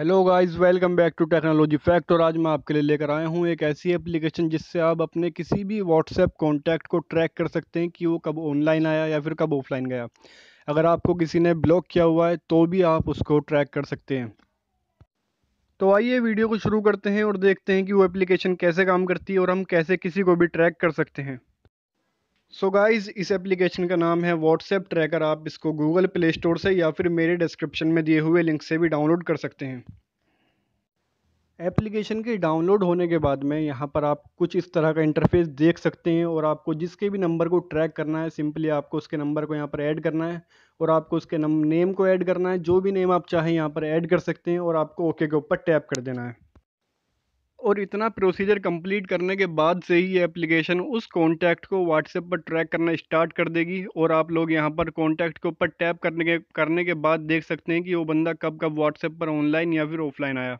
hello guys welcome back to technology fact और आज मैं आपके लिए लेकर आया हूं एक ऐसी एप्लीकेशन जिससे आप अपने किसी भी व्हाट्सएप कॉन्टैक्ट को ट्रैक कर सकते हैं कि वो कब ऑनलाइन आया या फिर कब ऑफलाइन गया अगर आपको किसी ने ब्लॉक किया हुआ है तो भी आप उसको ट्रैक कर सकते हैं तो आइए वीडियो को शुरू करते हैं और देखते हैं कि वो एप्लीकेशन कैसे काम करती है और हम कैसे किसी को भी ट्रैक कर सकते हैं सो so गाइज इस एप्लीकेशन का नाम है व्हाट्सएप ट्रैकर आप इसको गूगल प्ले स्टोर से या फिर मेरे डिस्क्रिप्शन में दिए हुए लिंक से भी डाउनलोड कर सकते हैं एप्लीकेशन के डाउनलोड होने के बाद में यहाँ पर आप कुछ इस तरह का इंटरफेस देख सकते हैं और आपको जिसके भी नंबर को ट्रैक करना है सिंपली आपको उसके नंबर को यहाँ पर ऐड करना है और आपको उसके नेम को ऐड करना है जो भी नेम आप चाहें यहाँ पर ऐड कर सकते हैं और आपको ओके के ऊपर टैप कर देना है और इतना प्रोसीजर कंप्लीट करने के बाद से ही ये एप्लीकेशन उस कॉन्टैक्ट को व्हाट्सएप पर ट्रैक करना स्टार्ट कर देगी और आप लोग यहाँ पर कॉन्टैक्ट के ऊपर टैप करने के करने के बाद देख सकते हैं कि वो बंदा कब कब व्हाट्सएप पर ऑनलाइन या फिर ऑफलाइन आया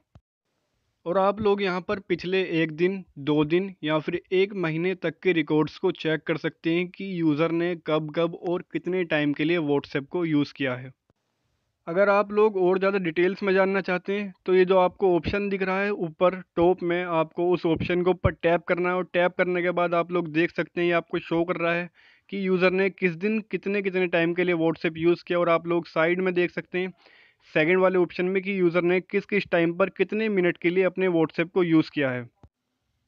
और आप लोग यहाँ पर पिछले एक दिन दो दिन या फिर एक महीने तक के रिकॉर्ड्स को चेक कर सकते हैं कि यूज़र ने कब कब और कितने टाइम के लिए व्हाट्सएप को यूज़ किया है अगर आप लोग और ज़्यादा डिटेल्स में जानना चाहते हैं तो ये जो आपको ऑप्शन दिख रहा है ऊपर टॉप में आपको उस ऑप्शन के ऊपर टैप करना है और टैप करने के बाद आप लोग देख सकते हैं ये आपको शो कर रहा है कि यूज़र ने किस दिन कितने कितने टाइम के लिए व्हाट्सएप यूज़ किया और आप लोग साइड में देख सकते हैं सेकेंड वाले ऑप्शन में कि यूज़र ने किस किस टाइम पर कितने मिनट के लिए अपने व्हाट्सएप को यूज़ किया है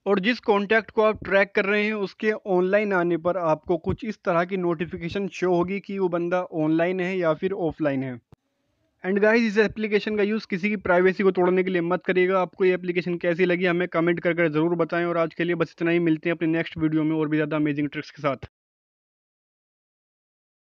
और जिस कॉन्टैक्ट को आप ट्रैक कर रहे हैं उसके ऑनलाइन आने पर आपको कुछ इस तरह की नोटिफिकेशन शो होगी कि वो बंदा ऑनलाइन है या फिर ऑफलाइन है एंड गाइस इस एप्लीकेशन का यूज़ किसी की प्राइवेसी को तोड़ने के लिए मत करिएगा आपको ये एप्लीकेशन कैसी लगी हमें कमेंट करके कर ज़रूर बताएं और आज के लिए बस इतना ही मिलते हैं अपने नेक्स्ट वीडियो में और भी ज़्यादा अमेजिंग ट्रिक्स के साथ